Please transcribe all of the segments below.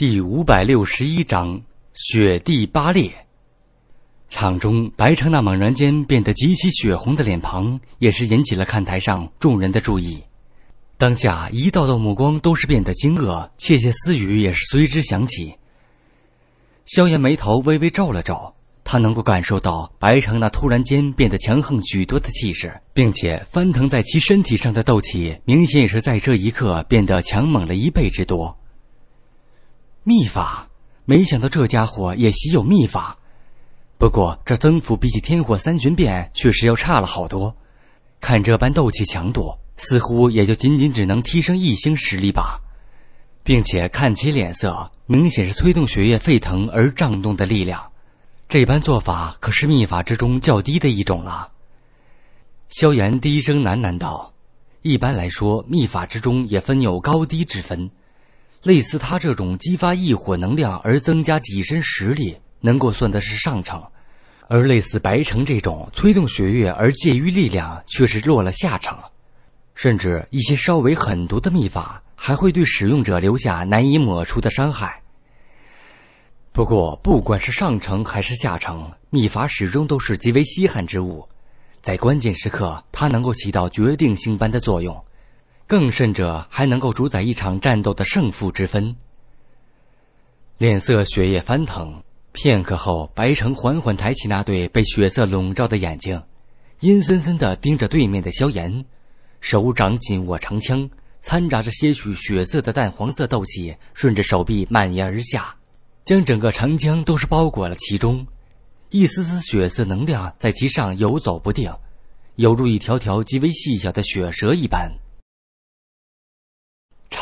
第五百六十一章雪地八裂。场中，白城那猛然间变得极其血红的脸庞，也是引起了看台上众人的注意。当下，一道道目光都是变得惊愕，窃窃私语也是随之响起。萧炎眉头微微皱了皱，他能够感受到白城那突然间变得强横许多的气势，并且翻腾在其身体上的斗气，明显也是在这一刻变得强猛了一倍之多。秘法，没想到这家伙也习有秘法，不过这增幅比起天火三玄变确实要差了好多。看这般斗气强度，似乎也就仅仅只能提升一星实力吧，并且看其脸色，明显是催动血液沸腾而胀动的力量。这般做法可是秘法之中较低的一种了。萧炎低声喃喃道：“一般来说，秘法之中也分有高低之分。”类似他这种激发异火能量而增加己身实力，能够算得是上乘；而类似白城这种催动血月而借于力量，却是落了下乘。甚至一些稍微狠毒的秘法，还会对使用者留下难以抹除的伤害。不过，不管是上乘还是下乘，秘法始终都是极为稀罕之物，在关键时刻，它能够起到决定性般的作用。更甚者，还能够主宰一场战斗的胜负之分。脸色血液翻腾，片刻后，白城缓缓抬起那对被血色笼罩的眼睛，阴森森的盯着对面的萧炎，手掌紧握长枪，掺杂着些许血色的淡黄色斗气，顺着手臂蔓延而下，将整个长枪都是包裹了其中，一丝丝血色能量在其上游走不定，犹如一条条极为细小的血蛇一般。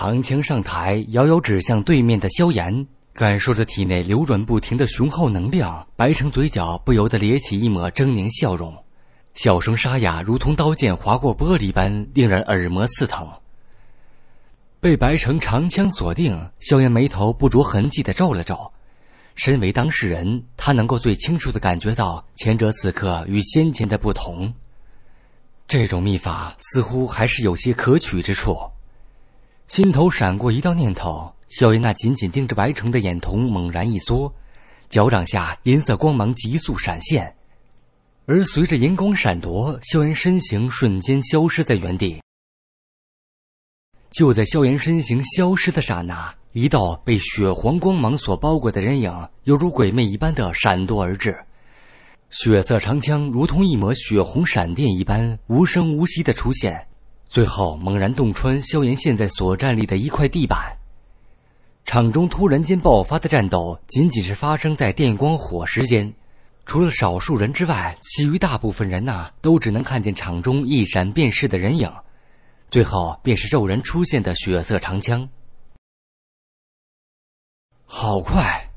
长枪上台，遥遥指向对面的萧炎，感受着体内流转不停的雄厚能量，白城嘴角不由得咧起一抹狰狞笑容，笑声沙哑，如同刀剑划过玻璃般，令人耳膜刺疼。被白城长枪锁定，萧炎眉头不着痕迹地皱了皱。身为当事人，他能够最清楚地感觉到前者此刻与先前的不同。这种秘法似乎还是有些可取之处。心头闪过一道念头，萧炎那紧紧盯着白城的眼瞳猛然一缩，脚掌下银色光芒急速闪现，而随着银光闪夺，萧炎身形瞬间消失在原地。就在萧炎身形消失的刹那，一道被血黄光芒所包裹的人影犹如鬼魅一般的闪躲而至，血色长枪如同一抹血红闪电一般无声无息的出现。最后猛然洞穿萧炎现在所站立的一块地板，场中突然间爆发的战斗仅仅是发生在电光火石间，除了少数人之外，其余大部分人呐都只能看见场中一闪便逝的人影，最后便是骤然出现的血色长枪。好快！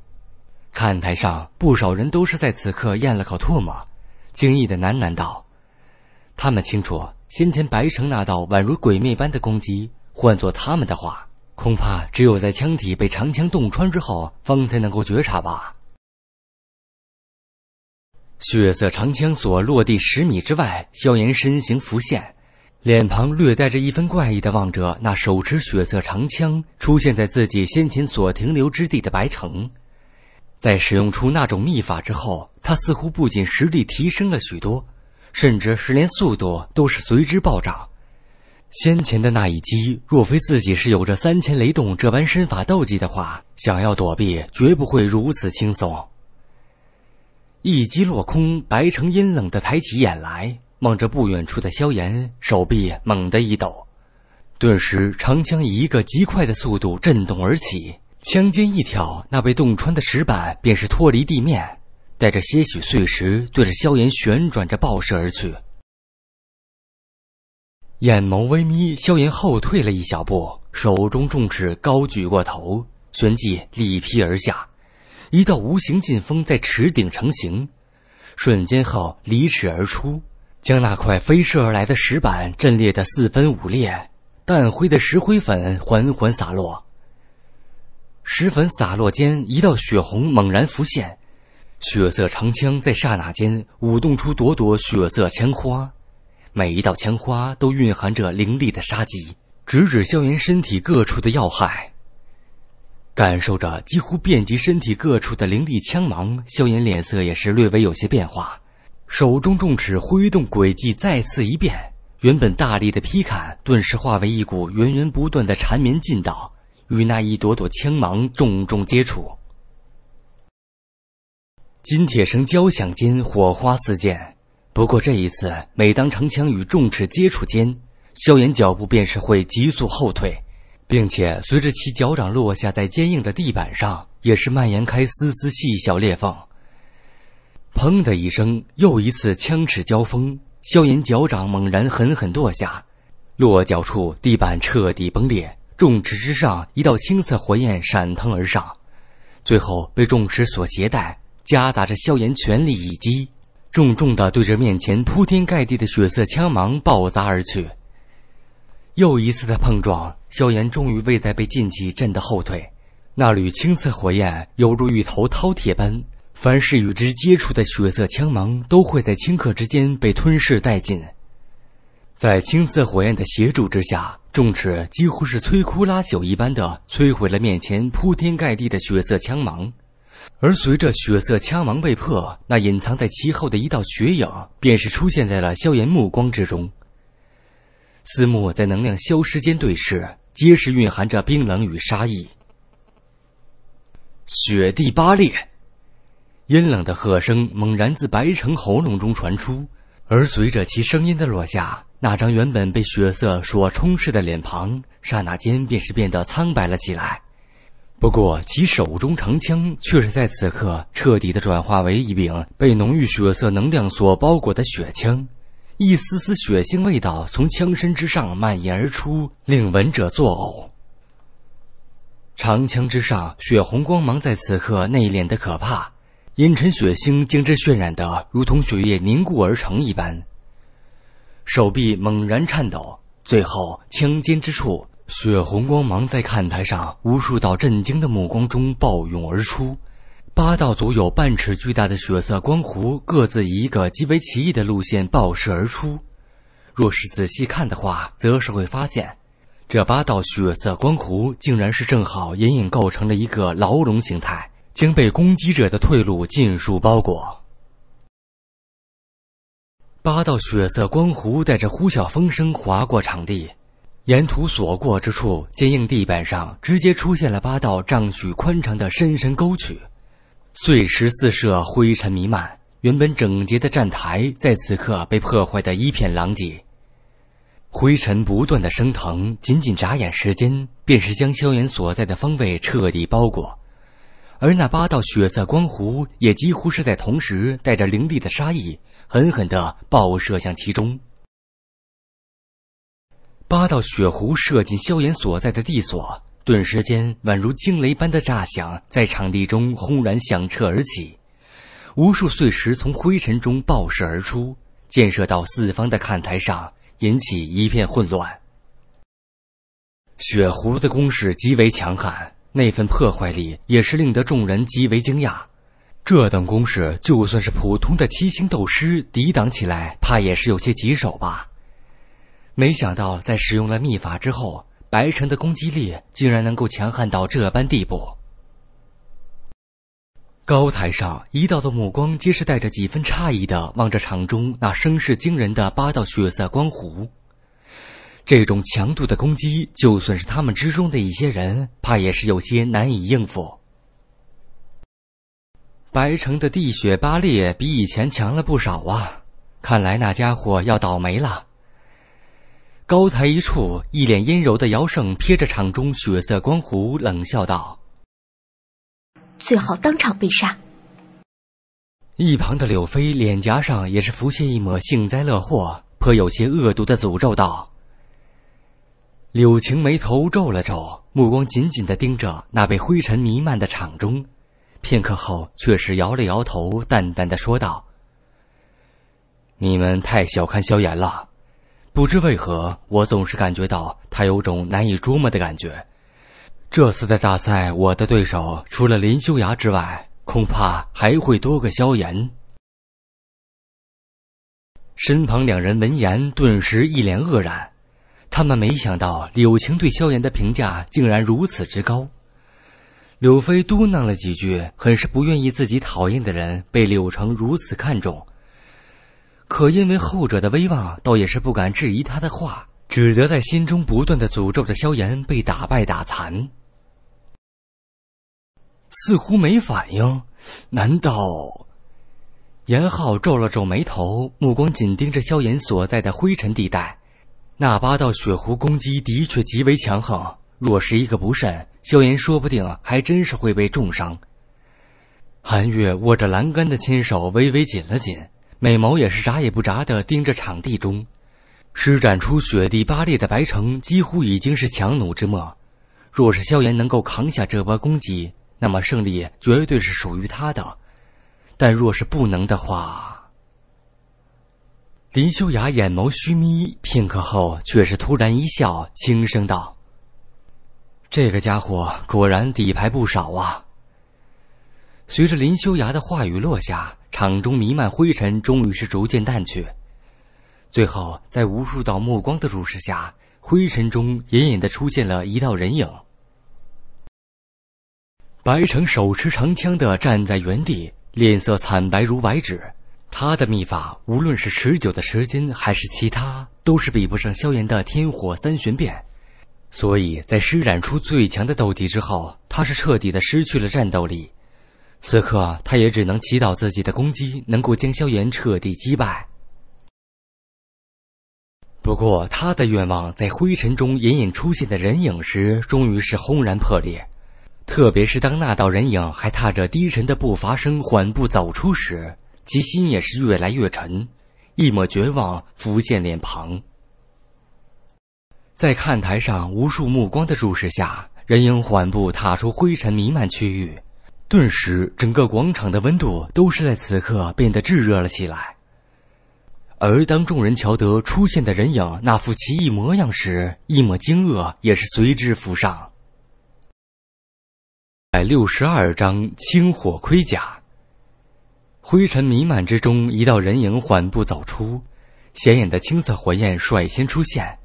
看台上不少人都是在此刻咽了口唾沫，惊异的喃喃道：“他们清楚。”先前白城那道宛如鬼魅般的攻击，换作他们的话，恐怕只有在枪体被长枪洞穿之后，方才能够觉察吧。血色长枪所落地十米之外，萧炎身形浮现，脸庞略带着一分怪异的望着那手持血色长枪出现在自己先前所停留之地的白城，在使用出那种秘法之后，他似乎不仅实力提升了许多。甚至是连速度都是随之暴涨。先前的那一击，若非自己是有着三千雷动这般身法斗技的话，想要躲避绝不会如此轻松。一击落空，白城阴冷的抬起眼来，望着不远处的萧炎，手臂猛地一抖，顿时长枪以一个极快的速度震动而起，枪尖一挑，那被洞穿的石板便是脱离地面。带着些许碎石，对着萧炎旋转着爆射而去。眼眸微眯，萧炎后退了一小步，手中重尺高举过头，旋即力劈而下，一道无形劲风在尺顶成型，瞬间后离尺而出，将那块飞射而来的石板震裂得四分五裂，淡灰的石灰粉缓缓洒落。石粉洒落间，一道血红猛然浮现。血色长枪在刹那间舞动出朵朵血色枪花，每一道枪花都蕴含着凌厉的杀机，直指萧炎身体各处的要害。感受着几乎遍及身体各处的凌厉枪芒，萧炎脸色也是略微有些变化，手中重尺挥动轨迹再次一变，原本大力的劈砍顿时化为一股源源不断的缠绵劲道，与那一朵朵枪芒重重接触。金铁绳交响间，火花四溅。不过这一次，每当长枪与重尺接触间，萧炎脚步便是会急速后退，并且随着其脚掌落下，在坚硬的地板上也是蔓延开丝丝细小裂缝。砰的一声，又一次枪尺交锋，萧炎脚掌猛然狠狠落下，落脚处地板彻底崩裂，重尺之上一道青色火焰闪腾而上，最后被重尺所携带。夹杂着萧炎全力一击，重重的对着面前铺天盖地的血色枪芒爆砸而去。又一次的碰撞，萧炎终于未再被劲气震得后退。那缕青色火焰犹如一头饕餮般，凡是与之接触的血色枪芒都会在顷刻之间被吞噬殆尽。在青色火焰的协助之下，重尺几乎是摧枯拉朽一般的摧毁了面前铺天盖地的血色枪芒。而随着血色枪芒被破，那隐藏在其后的一道血影便是出现在了萧炎目光之中。四目在能量消失间对视，皆是蕴含着冰冷与杀意。雪地八裂，阴冷的喝声猛然自白城喉咙中传出，而随着其声音的落下，那张原本被血色所充斥的脸庞，刹那间便是变得苍白了起来。不过，其手中长枪却是在此刻彻底的转化为一柄被浓郁血色能量所包裹的血枪，一丝丝血腥味道从枪身之上蔓延而出，令闻者作呕。长枪之上血红光芒在此刻内敛的可怕，阴沉血腥将之渲染的如同血液凝固而成一般。手臂猛然颤抖，最后枪尖之处。血红光芒在看台上无数道震惊的目光中暴涌而出，八道足有半尺巨大的血色光弧各自以一个极为奇异的路线爆射而出。若是仔细看的话，则是会发现，这八道血色光弧竟然是正好隐隐构成了一个牢笼形态，将被攻击者的退路尽数包裹。八道血色光弧带着呼啸风声划过场地。沿途所过之处，坚硬地板上直接出现了八道丈许宽长的深深沟渠，碎石四射，灰尘弥漫。原本整洁的站台在此刻被破坏得一片狼藉，灰尘不断的升腾，仅仅眨眼时间，便是将萧炎所在的方位彻底包裹。而那八道血色光弧也几乎是在同时，带着凌厉的杀意，狠狠地爆射向其中。八道血弧射进萧炎所在的地锁，顿时间宛如惊雷般的炸响，在场地中轰然响彻而起，无数碎石从灰尘中爆射而出，溅射到四方的看台上，引起一片混乱。雪弧的攻势极为强悍，那份破坏力也是令得众人极为惊讶。这等攻势，就算是普通的七星斗师抵挡起来，怕也是有些棘手吧。没想到，在使用了秘法之后，白城的攻击力竟然能够强悍到这般地步。高台上，一道道目光皆是带着几分诧异的望着场中那声势惊人的八道血色光弧。这种强度的攻击，就算是他们之中的一些人，怕也是有些难以应付。白城的地血八裂比以前强了不少啊！看来那家伙要倒霉了。高台一处，一脸阴柔的姚胜瞥着场中血色光弧，冷笑道：“最好当场被杀。”一旁的柳飞脸颊上也是浮现一抹幸灾乐祸，颇有些恶毒的诅咒道：“柳晴眉头皱了皱，目光紧紧的盯着那被灰尘弥漫的场中，片刻后却是摇了摇头，淡淡的说道：‘你们太小看萧炎了。’”不知为何，我总是感觉到他有种难以捉摸的感觉。这次的大赛，我的对手除了林修崖之外，恐怕还会多个萧炎。身旁两人闻言顿时一脸愕然，他们没想到柳青对萧炎的评价竟然如此之高。柳飞嘟囔了几句，很是不愿意自己讨厌的人被柳城如此看重。可因为后者的威望，倒也是不敢质疑他的话，只得在心中不断的诅咒着萧炎被打败打残。似乎没反应，难道？严浩皱了皱眉头，目光紧盯着萧炎所在的灰尘地带。那八道血弧攻击的确极为强横，若是一个不慎，萧炎说不定还真是会被重伤。韩月握着栏杆的亲手微微紧了紧。美眸也是眨也不眨的盯着场地中，施展出雪地八裂的白城几乎已经是强弩之末。若是萧炎能够扛下这波攻击，那么胜利绝对是属于他的；但若是不能的话，林修雅眼眸虚眯片刻后，却是突然一笑，轻声道：“这个家伙果然底牌不少啊。”随着林修崖的话语落下，场中弥漫灰尘终于是逐渐淡去，最后在无数道目光的注视下，灰尘中隐隐的出现了一道人影。白城手持长枪的站在原地，脸色惨白如白纸。他的秘法无论是持久的时间还是其他，都是比不上萧炎的天火三玄变，所以在施展出最强的斗技之后，他是彻底的失去了战斗力。此刻，他也只能祈祷自己的攻击能够将萧炎彻底击败。不过，他的愿望在灰尘中隐隐出现的人影时，终于是轰然破裂。特别是当那道人影还踏着低沉的步伐声缓步走出时，其心也是越来越沉，一抹绝望浮现脸庞。在看台上无数目光的注视下，人影缓步踏出灰尘弥漫区域。顿时，整个广场的温度都是在此刻变得炙热了起来。而当众人瞧得出现的人影那副奇异模样时，一抹惊愕也是随之浮上。百六十二章青火盔甲。灰尘弥漫之中，一道人影缓步走出，显眼的青色火焰率先出现，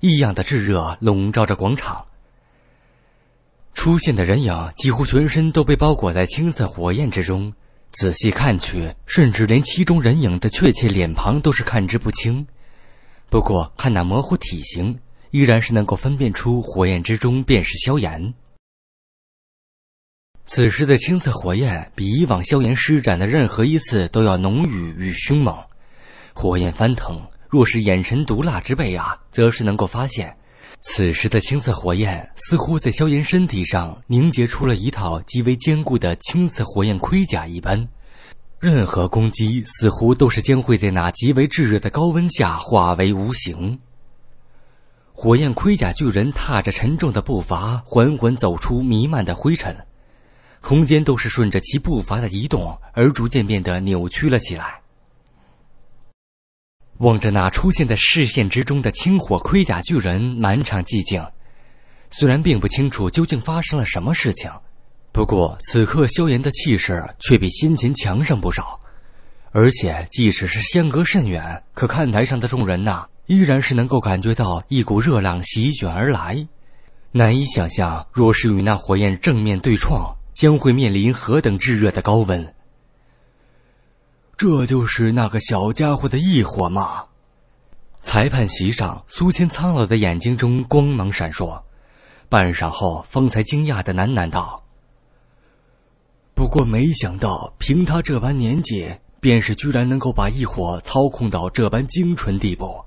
异样的炙热笼罩着广场。出现的人影几乎全身都被包裹在青色火焰之中，仔细看去，甚至连其中人影的确切脸庞都是看之不清。不过，看那模糊体型，依然是能够分辨出火焰之中便是萧炎。此时的青色火焰比以往萧炎施展的任何一次都要浓郁与凶猛，火焰翻腾。若是眼神毒辣之辈啊，则是能够发现。此时的青色火焰似乎在萧炎身体上凝结出了一套极为坚固的青色火焰盔甲一般，任何攻击似乎都是将会在那极为炙热的高温下化为无形。火焰盔甲巨人踏着沉重的步伐，缓缓走出弥漫的灰尘，空间都是顺着其步伐的移动而逐渐变得扭曲了起来。望着那出现在视线之中的青火盔甲巨人，满场寂静。虽然并不清楚究竟发生了什么事情，不过此刻萧炎的气势却比先前强上不少。而且即使是相隔甚远，可看台上的众人呐，依然是能够感觉到一股热浪席卷而来。难以想象，若是与那火焰正面对撞，将会面临何等炙热的高温。这就是那个小家伙的异火吗？裁判席上，苏青苍老的眼睛中光芒闪烁，半晌后方才惊讶的喃喃道：“不过没想到，凭他这般年纪，便是居然能够把异火操控到这般精纯地步，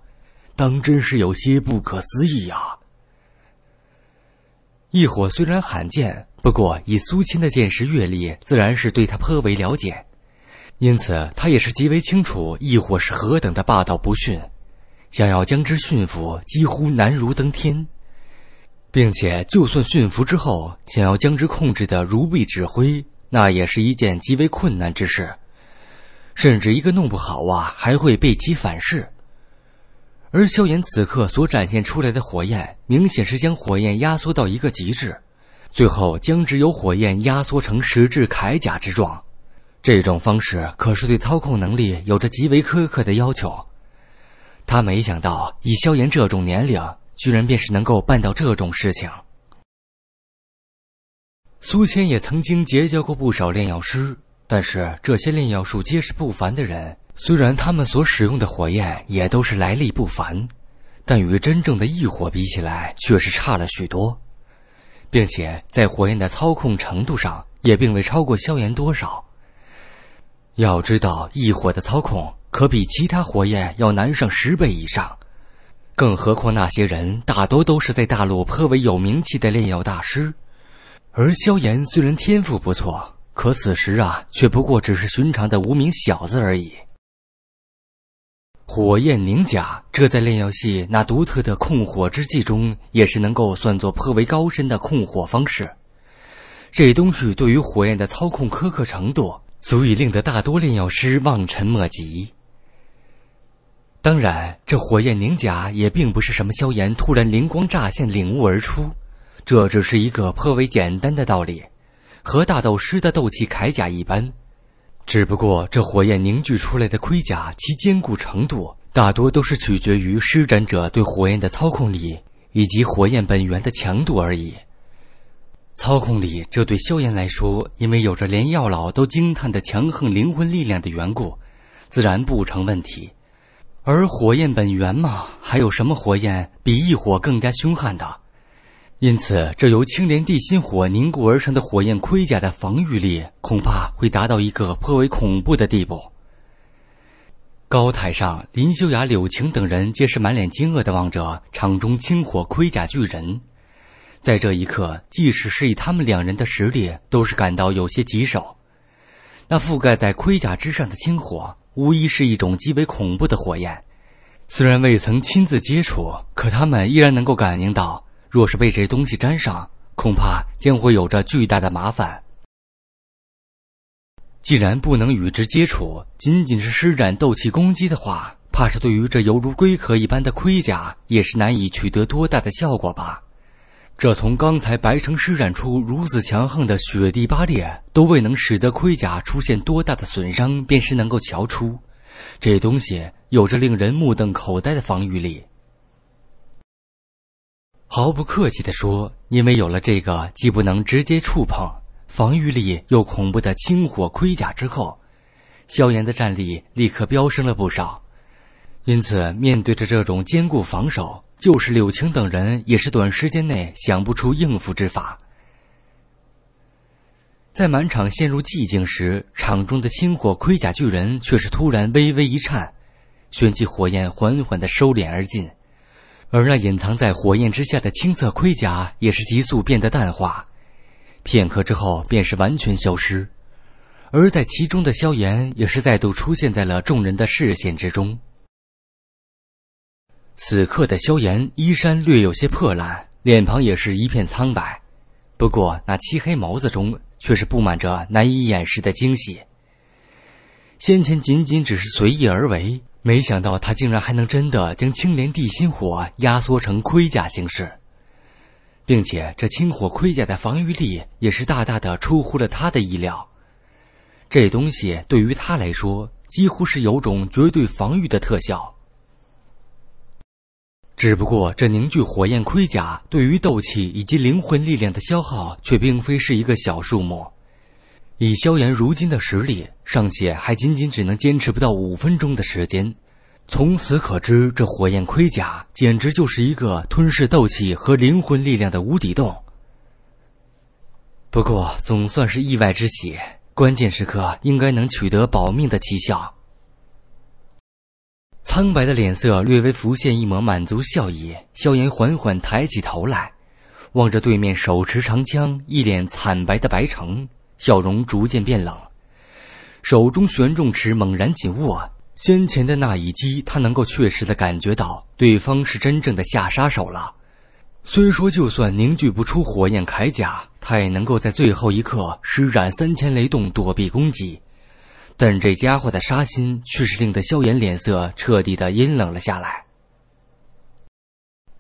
当真是有些不可思议啊！”异火虽然罕见，不过以苏青的见识阅历，自然是对他颇为了解。因此，他也是极为清楚亦或是何等的霸道不驯，想要将之驯服几乎难如登天，并且就算驯服之后，想要将之控制的如臂指挥，那也是一件极为困难之事，甚至一个弄不好啊，还会被其反噬。而萧炎此刻所展现出来的火焰，明显是将火焰压缩到一个极致，最后将只有火焰压缩成实质铠甲之状。这种方式可是对操控能力有着极为苛刻的要求。他没想到，以萧炎这种年龄，居然便是能够办到这种事情。苏千也曾经结交过不少炼药师，但是这些炼药术皆是不凡的人。虽然他们所使用的火焰也都是来历不凡，但与真正的异火比起来，却是差了许多，并且在火焰的操控程度上，也并未超过萧炎多少。要知道，异火的操控可比其他火焰要难上十倍以上，更何况那些人大多都是在大陆颇为有名气的炼药大师。而萧炎虽然天赋不错，可此时啊，却不过只是寻常的无名小子而已。火焰凝甲，这在炼药系那独特的控火之技中，也是能够算作颇为高深的控火方式。这东西对于火焰的操控苛刻程度。足以令得大多炼药师望尘莫及。当然，这火焰凝甲也并不是什么萧炎突然灵光乍现领悟而出，这只是一个颇为简单的道理，和大斗师的斗气铠甲一般。只不过，这火焰凝聚出来的盔甲，其坚固程度大多都是取决于施展者对火焰的操控力以及火焰本源的强度而已。操控力，这对萧炎来说，因为有着连药老都惊叹的强横灵魂力量的缘故，自然不成问题。而火焰本源嘛，还有什么火焰比异火更加凶悍的？因此，这由青莲地心火凝固而成的火焰盔甲的防御力，恐怕会达到一个颇为恐怖的地步。高台上，林修雅、柳晴等人皆是满脸惊愕的望着场中青火盔甲巨人。在这一刻，即使是以他们两人的实力，都是感到有些棘手。那覆盖在盔甲之上的星火，无疑是一种极为恐怖的火焰。虽然未曾亲自接触，可他们依然能够感应到，若是被这东西沾上，恐怕将会有着巨大的麻烦。既然不能与之接触，仅仅是施展斗气攻击的话，怕是对于这犹如龟壳一般的盔甲，也是难以取得多大的效果吧。这从刚才白城施展出如此强横的雪地八裂，都未能使得盔甲出现多大的损伤，便是能够瞧出，这东西有着令人目瞪口呆的防御力。毫不客气的说，因为有了这个既不能直接触碰、防御力又恐怖的青火盔甲之后，萧炎的战力立刻飙升了不少。因此，面对着这种坚固防守，就是柳青等人也是短时间内想不出应付之法。在满场陷入寂静时，场中的星火盔甲巨人却是突然微微一颤，旋即火焰缓缓的收敛而尽，而那隐藏在火焰之下的青色盔甲也是急速变得淡化，片刻之后便是完全消失。而在其中的萧炎也是再度出现在了众人的视线之中。此刻的萧炎衣衫略有些破烂，脸庞也是一片苍白。不过那漆黑眸子中却是布满着难以掩饰的惊喜。先前仅仅只是随意而为，没想到他竟然还能真的将青莲地心火压缩成盔甲形式，并且这青火盔甲的防御力也是大大的出乎了他的意料。这东西对于他来说，几乎是有种绝对防御的特效。只不过，这凝聚火焰盔甲对于斗气以及灵魂力量的消耗，却并非是一个小数目。以萧炎如今的实力，尚且还仅仅只能坚持不到五分钟的时间。从此可知，这火焰盔甲简直就是一个吞噬斗气和灵魂力量的无底洞。不过，总算是意外之喜，关键时刻应该能取得保命的奇效。苍白的脸色略微浮现一抹满足笑意，萧炎缓缓抬起头来，望着对面手持长枪、一脸惨白的白城，笑容逐渐变冷，手中玄重尺猛然紧握。先前的那一击，他能够确实的感觉到对方是真正的下杀手了。虽说就算凝聚不出火焰铠甲，他也能够在最后一刻施展三千雷动躲避攻击。但这家伙的杀心，却是令得萧炎脸色彻底的阴冷了下来。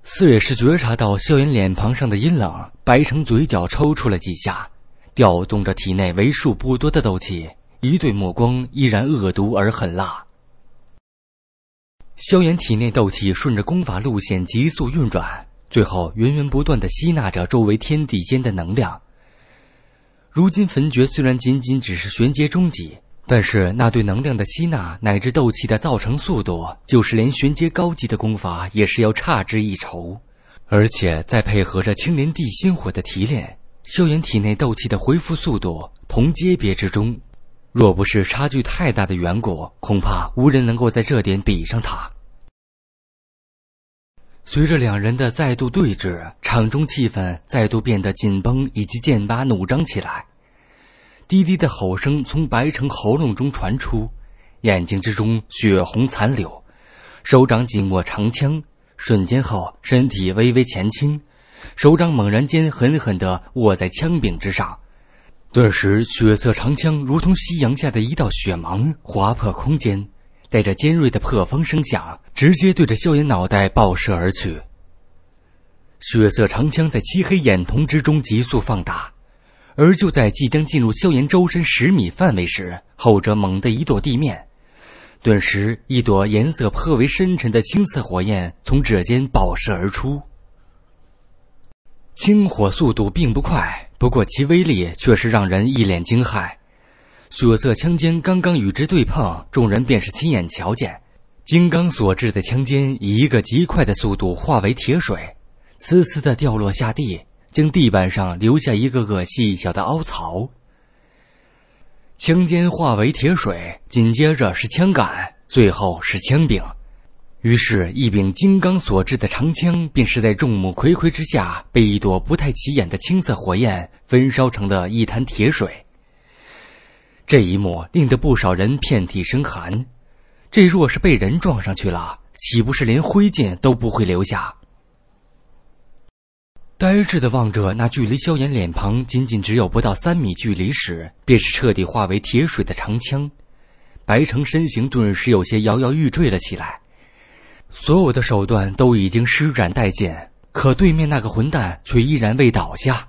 似也是觉察到萧炎脸庞上的阴冷，白城嘴角抽搐了几下，调动着体内为数不多的斗气，一对目光依然恶毒而狠辣。萧炎体内斗气顺着功法路线急速运转，最后源源不断的吸纳着周围天地间的能量。如今焚诀虽然仅仅只是玄阶中级，但是，那对能量的吸纳，乃至斗气的造成速度，就是连玄阶高级的功法也是要差之一筹。而且，再配合着青莲地心火的提炼，萧炎体内斗气的恢复速度，同阶别之中，若不是差距太大的缘故，恐怕无人能够在这点比上他。随着两人的再度对峙，场中气氛再度变得紧绷以及剑拔弩张起来。低低的吼声从白城喉咙中传出，眼睛之中血红残留，手掌紧握长枪，瞬间后身体微微前倾，手掌猛然间狠狠地握在枪柄之上，顿时血色长枪如同夕阳下的一道血芒，划破空间，带着尖锐的破风声响，直接对着萧炎脑袋爆射而去。血色长枪在漆黑眼瞳之中急速放大。而就在即将进入萧炎周身十米范围时，后者猛地一跺地面，顿时一朵颜色颇为深沉的青色火焰从指尖爆射而出。青火速度并不快，不过其威力却是让人一脸惊骇。血色枪尖刚刚与之对碰，众人便是亲眼瞧见，金刚所制的枪尖以一个极快的速度化为铁水，呲呲的掉落下地。将地板上留下一个个细小的凹槽。枪尖化为铁水，紧接着是枪杆，最后是枪柄。于是，一柄金刚所制的长枪，便是在众目睽睽之下，被一朵不太起眼的青色火焰焚烧成了一滩铁水。这一幕令得不少人遍体生寒。这若是被人撞上去了，岂不是连灰烬都不会留下？呆滞的望着那距离萧炎脸庞仅仅只有不到三米距离时，便是彻底化为铁水的长枪，白城身形顿时有些摇摇欲坠了起来。所有的手段都已经施展殆尽，可对面那个混蛋却依然未倒下。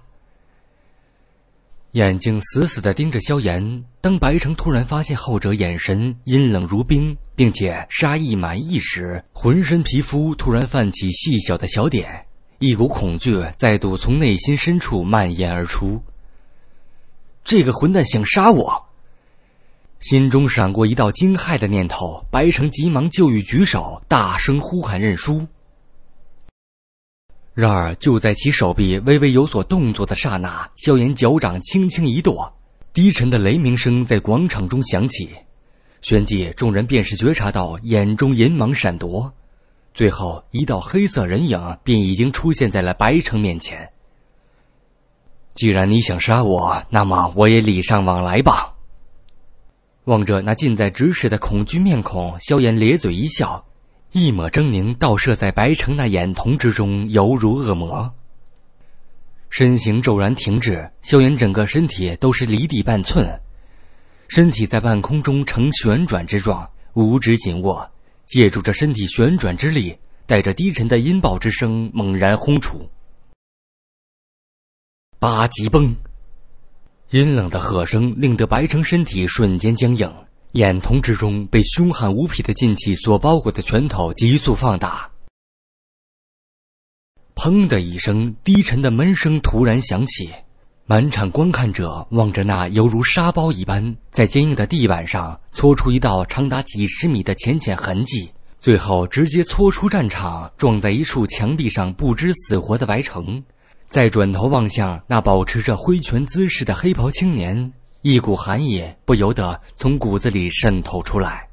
眼睛死死的盯着萧炎，当白城突然发现后者眼神阴冷如冰，并且杀意满溢时，浑身皮肤突然泛起细小的小点。一股恐惧再度从内心深处蔓延而出。这个混蛋想杀我！心中闪过一道惊骇的念头，白城急忙就欲举手，大声呼喊认输。然而就在其手臂微微有所动作的刹那，萧炎脚掌轻轻一跺，低沉的雷鸣声在广场中响起，旋即众人便是觉察到眼中银芒闪躲。最后，一道黑色人影便已经出现在了白城面前。既然你想杀我，那么我也礼尚往来吧。望着那近在咫尺的恐惧面孔，萧炎咧嘴一笑，一抹狰狞倒射在白城那眼瞳之中，犹如恶魔。身形骤然停止，萧炎整个身体都是离地半寸，身体在半空中呈旋转之状，五指紧握。借助着身体旋转之力，带着低沉的音爆之声猛然轰出。八极崩！阴冷的喝声令得白城身体瞬间僵硬，眼瞳之中被凶悍无匹的劲气所包裹的拳头急速放大。砰的一声，低沉的闷声突然响起。满场观看者望着那犹如沙包一般在坚硬的地板上搓出一道长达几十米的浅浅痕迹，最后直接搓出战场，撞在一处墙壁上不知死活的白城，再转头望向那保持着挥拳姿势的黑袍青年，一股寒意不由得从骨子里渗透出来。